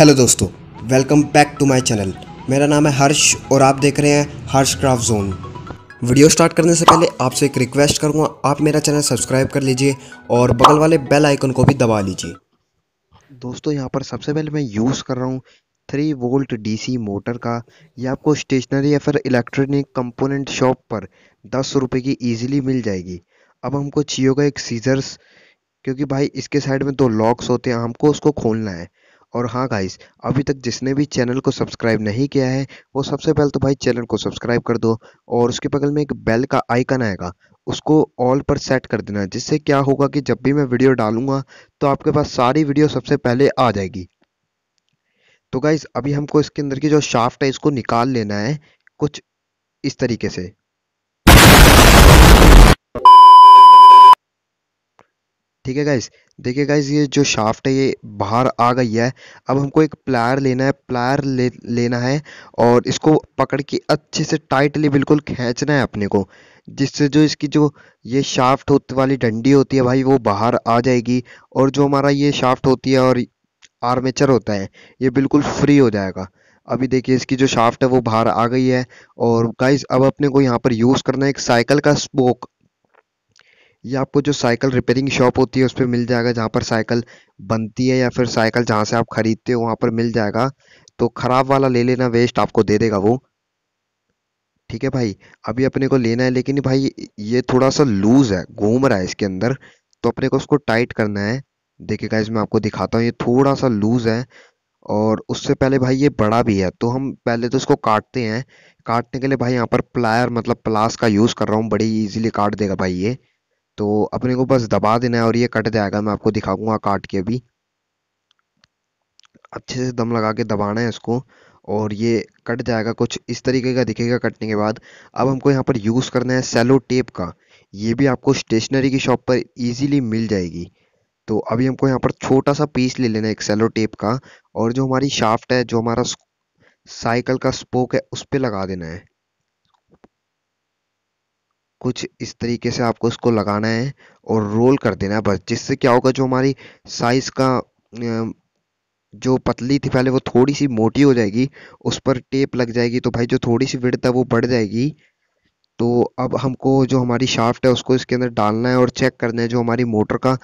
hello दोस्तों welcome back to my channel मेरा नाम है हर्ष और आप देख रहे हैं Harsh craft zone video start करने से पहले आपसे एक रिक्वेस्ट करूँगा आप मेरा चैनल सब्सक्राइब कर लीजिए और बगल वाले बेल आइकन को भी दबा लीजिए दोस्तों यहाँ पर सबसे पहले मैं यूज़ कर रहा हूँ थ्री वोल्ट डीसी मोटर का यह आपको स्टेशनरी या फिर इलेक्ट्रॉनिक कंपोनेंट शॉप पर दस रुपये की ईजिली मिल जाएगी अब हमको चाहिए होगा एक सीजर्स क्योंकि भाई इसके साइड में दो लॉक्स होते हैं हमको उसको खोलना है और हाँ गाइस अभी तक जिसने भी चैनल को सब्सक्राइब नहीं किया है वो सबसे पहले तो भाई चैनल को सब्सक्राइब कर दो और उसके बगल में एक बेल का आइकन आएगा उसको ऑल पर सेट कर देना जिससे क्या होगा कि जब भी मैं वीडियो डालूंगा तो आपके पास सारी वीडियो सबसे पहले आ जाएगी तो गाइज अभी हमको इसके अंदर की जो शाफ्ट है इसको निकाल लेना है कुछ इस तरीके से ठीक है गाइस देखिए गाइस ये जो शाफ्ट है ये बाहर आ गई है अब हमको एक प्लायर लेना है प्लायर ले लेना है और इसको पकड़ के अच्छे से टाइटली बिल्कुल खींचना है अपने को जिससे जो इसकी जो ये शाफ्ट होती वाली डंडी होती है भाई वो बाहर आ जाएगी और जो हमारा ये शाफ्ट होती है और आर्मेचर होता है ये बिल्कुल फ्री हो जाएगा अभी देखिए इसकी जो शाफ्ट है वो बाहर आ गई है और गाइज अब अपने को यहाँ पर यूज़ करना है एक साइकिल का स्पोक ये आपको जो साइकिल रिपेयरिंग शॉप होती है उस पर मिल जाएगा जहाँ पर साइकिल बनती है या फिर साइकिल जहाँ से आप खरीदते हो वहाँ पर मिल जाएगा तो ख़राब वाला ले लेना वेस्ट आपको दे देगा वो ठीक है भाई अभी अपने को लेना है लेकिन भाई ये थोड़ा सा लूज़ है घूम रहा है इसके अंदर तो अपने को उसको टाइट करना है देखिएगा इसमें आपको दिखाता हूँ ये थोड़ा सा लूज़ है और उससे पहले भाई ये बड़ा भी है तो हम पहले तो इसको काटते हैं काटने के लिए भाई यहाँ पर प्लायर मतलब प्लास का यूज़ कर रहा हूँ बड़ी इजीली काट देगा भाई ये तो अपने को बस दबा देना है और ये कट जाएगा मैं आपको दिखाऊंगा काट के अभी अच्छे से दम लगा के दबाना है इसको और ये कट जाएगा कुछ इस तरीके का दिखेगा कटने के बाद अब हमको यहाँ पर यूज़ करना है सेलो टेप का ये भी आपको स्टेशनरी की शॉप पर इजीली मिल जाएगी तो अभी हमको यहाँ पर छोटा सा पीस ले लेना है एक सेलो टेप का और जो हमारी शाफ्ट है जो हमारा साइकिल का स्पोक है उस पर लगा देना है कुछ इस तरीके से आपको इसको लगाना है और रोल कर देना है बस जिससे क्या होगा जो हमारी साइज़ का जो पतली थी पहले वो थोड़ी सी मोटी हो जाएगी उस पर टेप लग जाएगी तो भाई जो थोड़ी सी विड़ता है वो बढ़ जाएगी तो अब हमको जो हमारी शाफ्ट है उसको इसके अंदर डालना है और चेक करना है जो हमारी मोटर का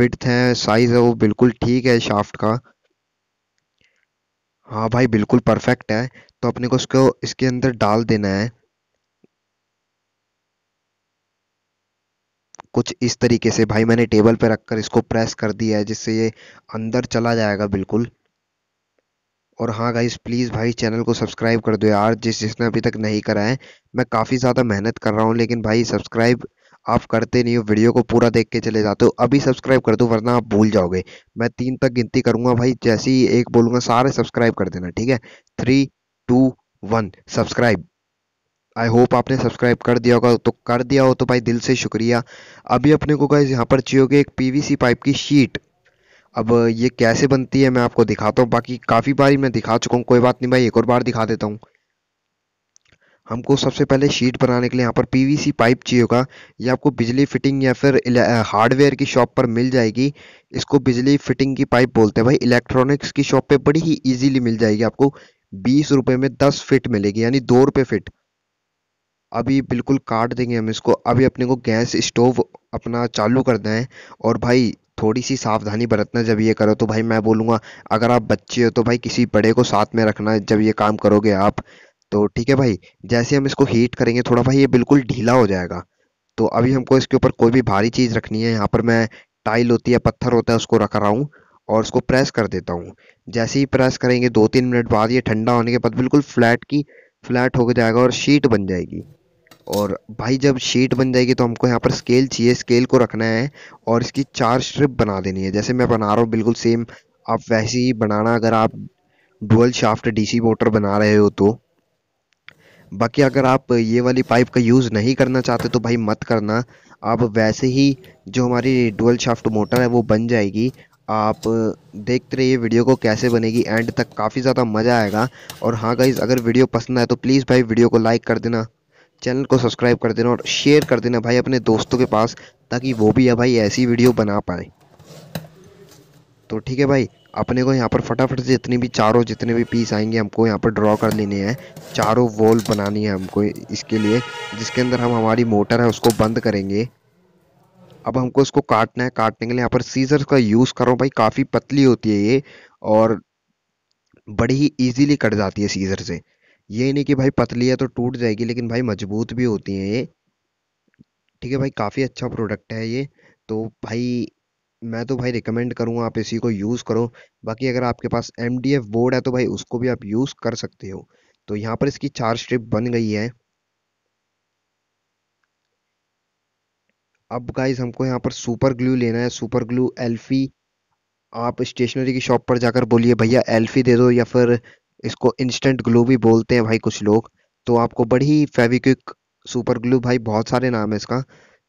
विड्थ है साइज़ है वो बिल्कुल ठीक है शाफ्ट का हाँ भाई बिल्कुल परफेक्ट है तो अपने को उसको इसके अंदर डाल देना है कुछ इस तरीके से भाई मैंने टेबल पे रखकर इसको प्रेस कर दिया है जिससे ये अंदर चला जाएगा बिल्कुल और हाँ गाइस प्लीज़ भाई चैनल को सब्सक्राइब कर दो यार जिस जिसने अभी तक नहीं करा है मैं काफ़ी ज़्यादा मेहनत कर रहा हूँ लेकिन भाई सब्सक्राइब आप करते नहीं हो वीडियो को पूरा देख के चले जाते हो अभी सब्सक्राइब कर दो वरना आप भूल जाओगे मैं तीन तक गिनती करूँगा भाई जैसे ही एक बोलूँगा सारे सब्सक्राइब कर देना ठीक है three two one subscribe I hope आपने सब्सक्राइब कर दिया होगा तो कर दिया हो तो भाई दिल से शुक्रिया अभी अपने को गाइज यहाँ पर चाहिए होगी एक पीवीसी पाइप की शीट अब ये कैसे बनती है मैं आपको दिखाता हूँ बाकी काफ़ी बार ही मैं दिखा चुका हूँ कोई बात नहीं भाई एक और बार दिखा देता हूँ हमको सबसे पहले शीट बनाने के लिए यहाँ पर पीवीसी पाइप चाहिए होगा ये आपको बिजली फिटिंग या फिर हार्डवेयर की शॉप पर मिल जाएगी इसको बिजली फिटिंग की पाइप बोलते हैं भाई इलेक्ट्रॉनिक्स की शॉप पे बड़ी ही इजीली मिल जाएगी आपको बीस रुपये में दस फिट मिलेगी यानी दो रुपये फिट अभी बिल्कुल काट देंगे हम इसको अभी अपने को गैस स्टोव अपना चालू करना है और भाई थोड़ी सी सावधानी बरतना जब ये करो तो भाई मैं बोलूँगा अगर आप बच्चे हो तो भाई किसी बड़े को साथ में रखना जब ये काम करोगे आप तो ठीक है भाई जैसे हम इसको हीट करेंगे थोड़ा भाई ये बिल्कुल ढीला हो जाएगा तो अभी हमको इसके ऊपर कोई भी भारी चीज़ रखनी है यहाँ पर मैं टाइल होती है पत्थर होता है उसको रख रहा हूँ और उसको प्रेस कर देता हूँ जैसे ही प्रेस करेंगे दो तीन मिनट बाद ये ठंडा होने के बाद बिल्कुल फ्लैट की फ्लैट हो जाएगा और शीट बन जाएगी और भाई जब शीट बन जाएगी तो हमको यहाँ पर स्केल चाहिए स्केल को रखना है और इसकी चार स्ट्रिप बना देनी है जैसे मैं बना रहा हूँ बिल्कुल सेम आप वैसे ही बनाना अगर आप डुअल शाफ्ट डीसी मोटर बना रहे हो तो बाकी अगर आप ये वाली पाइप का यूज़ नहीं करना चाहते तो भाई मत करना आप वैसे ही जो हमारी डुअल शाफ्ट मोटर है वो बन जाएगी आप देखते रहिए वीडियो को कैसे बनेगी एंड तक काफ़ी ज़्यादा मज़ा आएगा और हाँ गाइज़ अगर वीडियो पसंद आए तो प्लीज़ भाई वीडियो को लाइक कर देना चैनल को सब्सक्राइब कर देना और शेयर कर देना भाई अपने दोस्तों के पास ताकि वो भी भाई ऐसी वीडियो बना पाए तो ठीक है भाई अपने को यहाँ पर फटाफट से जितने भी चारों जितने भी पीस आएंगे हमको यहाँ पर ड्रॉ कर लेने हैं चारों वॉल बनानी है हमको इसके लिए जिसके अंदर हम हमारी मोटर है उसको बंद करेंगे अब हमको इसको काटना है काटने के लिए यहाँ पर सीजर का यूज़ करो भाई काफ़ी पतली होती है ये और बड़ी ही ईजीली कट जाती है सीजर से ये नहीं कि भाई पतली है तो टूट जाएगी लेकिन भाई मजबूत भी होती हैं ये ठीक है भाई काफ़ी अच्छा प्रोडक्ट है ये तो भाई मैं तो भाई रिकमेंड करूँगा आप इसी को यूज़ करो बाकी अगर आपके पास एम बोर्ड है तो भाई उसको भी आप यूज़ कर सकते हो तो यहाँ पर इसकी चार स्ट्रिप बन गई है अब गाइज हमको यहाँ पर सुपर ग्लू लेना है सुपर ग्लू एल्फी आप स्टेशनरी की शॉप पर जाकर बोलिए भैया एल्फी दे दो या फिर इसको इंस्टेंट ग्लू भी बोलते हैं भाई कुछ लोग तो आपको बड़ी फेविक्विक सुपर ग्लू भाई बहुत सारे नाम है इसका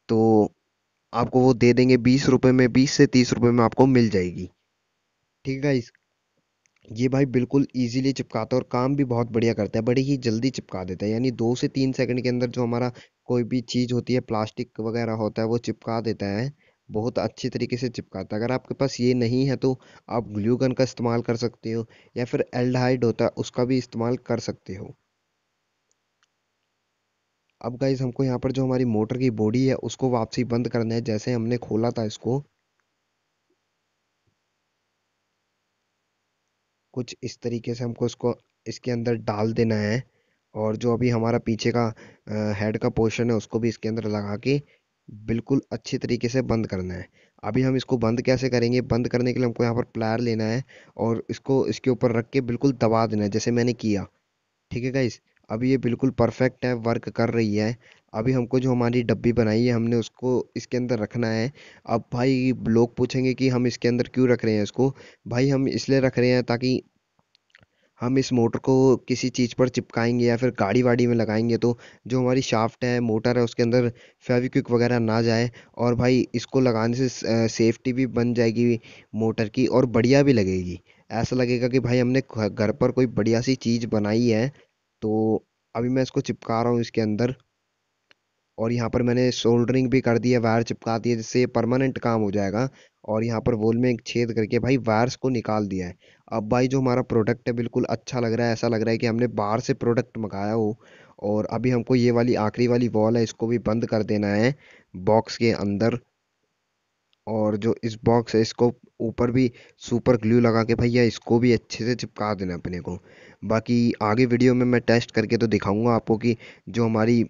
तो आपको वो दे देंगे बीस रुपये में बीस से तीस रुपये में आपको मिल जाएगी ठीक है इस ये भाई बिल्कुल इजीली चिपकाता है और काम भी बहुत बढ़िया करता है बड़ी ही जल्दी चिपका देता है यानी दो से तीन सेकंड के अंदर जो हमारा कोई भी चीज़ होती है प्लास्टिक वगैरह होता है वो चिपका देता है बहुत अच्छे तरीके से चिपकाता है अगर आपके पास ये नहीं है तो आप ग्लू गन का इस्तेमाल कर सकते हो या फिर एल्डहाइड होता है उसका भी इस्तेमाल कर सकते हो अब गाइज हमको यहाँ पर जो हमारी मोटर की बॉडी है उसको वापसी बंद करना है जैसे हमने खोला था इसको कुछ इस तरीके से हमको इसको इसके अंदर डाल देना है और जो अभी हमारा पीछे का हेड का पोर्शन है उसको भी इसके अंदर लगा के बिल्कुल अच्छे तरीके से बंद करना है अभी हम इसको बंद कैसे करेंगे बंद करने के लिए हमको यहाँ पर प्लायर लेना है और इसको इसके ऊपर रख के बिल्कुल दबा देना है जैसे मैंने किया ठीक है गाइस अभी ये बिल्कुल परफेक्ट है वर्क कर रही है अभी हमको जो हमारी डब्बी बनाई है हमने उसको इसके अंदर रखना है अब भाई लोग पूछेंगे कि हम इसके अंदर क्यों रख रहे हैं इसको भाई हम इसलिए रख रहे हैं ताकि हम इस मोटर को किसी चीज़ पर चिपकाएंगे या फिर गाड़ी वाड़ी में लगाएंगे तो जो हमारी शाफ़्ट है मोटर है उसके अंदर फ़ेविक्विक वगैरह ना जाए और भाई इसको लगाने से सेफ्टी भी बन जाएगी मोटर की और बढ़िया भी लगेगी ऐसा लगेगा कि भाई हमने घर पर कोई बढ़िया सी चीज़ बनाई है तो अभी मैं इसको चिपका रहा हूँ इसके अंदर और यहाँ पर मैंने सोल्डरिंग भी कर दी है वायर चिपका दी है जिससे ये परमानेंट काम हो जाएगा और यहाँ पर वोल में एक छेद करके भाई वायर्स को निकाल दिया है अब भाई जो हमारा प्रोडक्ट है बिल्कुल अच्छा लग रहा है ऐसा लग रहा है कि हमने बाहर से प्रोडक्ट मंगाया हो और अभी हमको ये वाली आखिरी वाली वॉल है इसको भी बंद कर देना है बॉक्स के अंदर और जो इस बॉक्स है इसको ऊपर भी सुपर ग्लू लगा के भैया इसको भी अच्छे से चिपका देना अपने को बाकी आगे वीडियो में मैं टेस्ट करके तो दिखाऊंगा आपको कि जो हमारी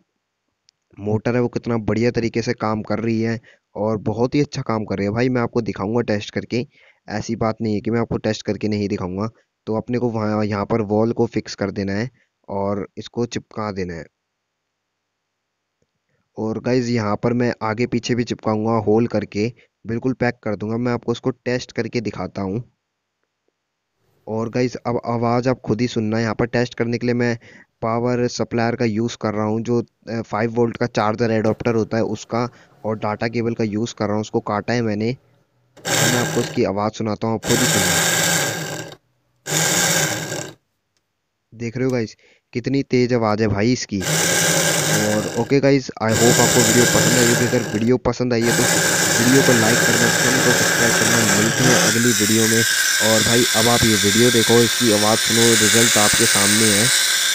मोटर है वो कितना बढ़िया तरीके से काम कर रही है और बहुत ही अच्छा काम कर रही है भाई मैं आपको दिखाऊंगा टेस्ट करके ऐसी बात नहीं है कि मैं आपको टेस्ट करके नहीं दिखाऊंगा तो अपने को वहाँ यहाँ पर वॉल को फिक्स कर देना है और इसको चिपका देना है और गाइज यहाँ पर मैं आगे पीछे भी चिपकाऊंगा होल करके बिल्कुल पैक कर दूंगा मैं आपको उसको टेस्ट करके दिखाता हूँ और गाइस अब आवाज़ आप खुद ही सुनना यहाँ पर टेस्ट करने के लिए मैं पावर सप्लायर का यूज़ कर रहा हूँ जो फाइव वोल्ट का चार्जर एडोप्टर होता है उसका और डाटा केबल का यूज़ कर रहा हूँ उसको काटा है मैंने तो मैं आपको उसकी आवाज़ सुनाता हूँ आप खुद ही सुनना देख रहे हो गाइस कितनी तेज़ आवाज़ है भाई इसकी और ओके गाइज आई होप आपको वीडियो पसंद आई होगी अगर वीडियो पसंद आई है तो वीडियो को लाइक करना चैनल को सब्सक्राइब करना मिलते हैं अगली वीडियो में और भाई अब आप ये वीडियो देखो इसकी आवाज़ सुनो रिजल्ट आपके सामने है